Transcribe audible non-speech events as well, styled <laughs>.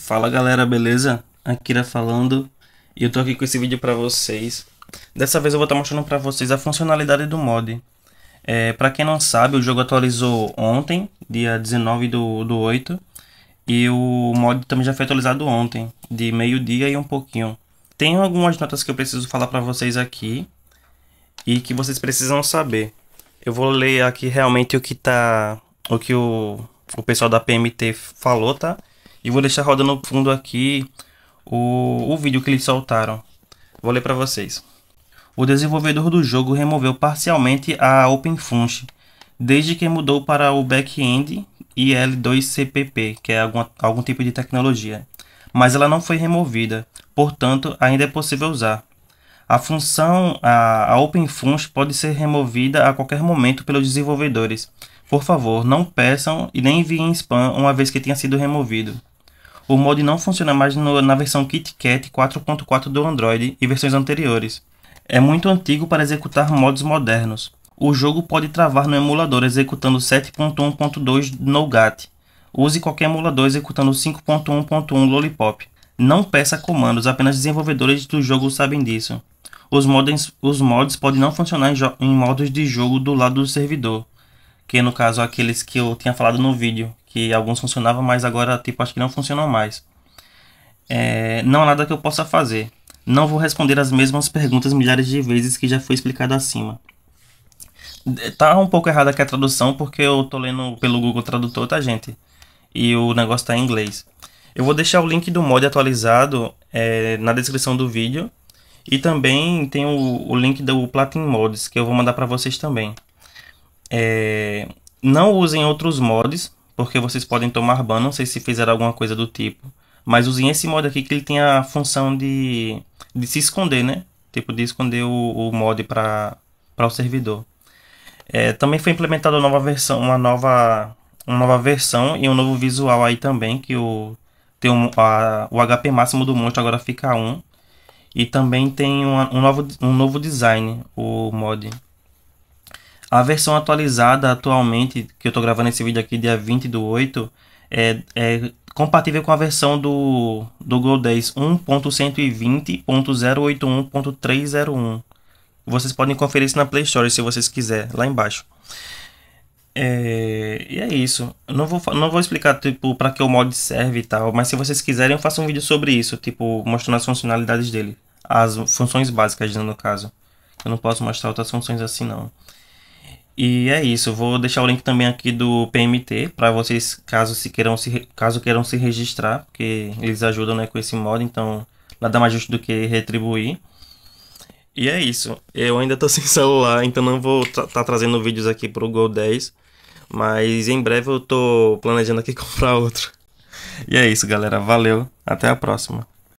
Fala galera, beleza? Akira falando e eu tô aqui com esse vídeo para vocês. Dessa vez eu vou estar tá mostrando para vocês a funcionalidade do mod. É, para quem não sabe, o jogo atualizou ontem, dia 19 do, do 8, e o mod também já foi atualizado ontem, de meio-dia e um pouquinho. Tem algumas notas que eu preciso falar para vocês aqui e que vocês precisam saber. Eu vou ler aqui realmente o que tá. O que o, o pessoal da PMT falou, tá? E vou deixar rodando no fundo aqui o, o vídeo que eles soltaram. Vou ler para vocês. O desenvolvedor do jogo removeu parcialmente a OpenFunction, desde que mudou para o back-end IL2CPP, que é algum, algum tipo de tecnologia. Mas ela não foi removida, portanto, ainda é possível usar. A função, a, a pode ser removida a qualquer momento pelos desenvolvedores. Por favor, não peçam e nem enviem spam uma vez que tenha sido removido. O mod não funciona mais no, na versão KitKat 4.4 do Android e versões anteriores. É muito antigo para executar mods modernos. O jogo pode travar no emulador executando 7.1.2 NoGAT. Use qualquer emulador executando 5.1.1 Lollipop. Não peça comandos, apenas desenvolvedores do jogo sabem disso. Os, modens, os mods podem não funcionar em, em modos de jogo do lado do servidor, que no caso é aqueles que eu tinha falado no vídeo, que alguns funcionavam, mas agora tipo acho que não funcionam mais. É, não há nada que eu possa fazer. Não vou responder as mesmas perguntas milhares de vezes que já foi explicado acima. É, tá um pouco errada aqui a tradução, porque eu tô lendo pelo Google Tradutor, tá, gente? E o negócio tá em inglês. Eu vou deixar o link do mod atualizado é, na descrição do vídeo. E também tem o, o link do Platin Mods, que eu vou mandar para vocês também. É, não usem outros mods, porque vocês podem tomar ban, não sei se fizeram alguma coisa do tipo. Mas usem esse mod aqui que ele tem a função de, de se esconder, né? Tipo, de esconder o, o mod para o servidor. É, também foi implementada uma nova versão, uma nova, uma nova versão e um novo visual aí também, que o, tem um, a, o HP máximo do monstro agora fica 1. E também tem uma, um, novo, um novo design, o mod. A versão atualizada atualmente, que eu estou gravando esse vídeo aqui dia 20 do 8, é, é compatível com a versão do, do Go 10 1.120.081.301. Vocês podem conferir isso na Play Store se vocês quiserem, lá embaixo. É, e é isso. não vou, não vou explicar tipo para que o mod serve e tal, mas se vocês quiserem eu faço um vídeo sobre isso, tipo mostrando as funcionalidades dele, as funções básicas né, no caso. Eu não posso mostrar outras funções assim não. E é isso, vou deixar o link também aqui do PMT para vocês caso se queiram se caso queiram se registrar, porque eles ajudam, né, com esse modo, então nada mais justo do que retribuir. E é isso. Eu ainda tô <laughs> sem celular, então não vou estar tá trazendo vídeos aqui pro Go 10, mas em breve eu tô planejando aqui <laughs> comprar outro. E é isso, galera, valeu, até a próxima.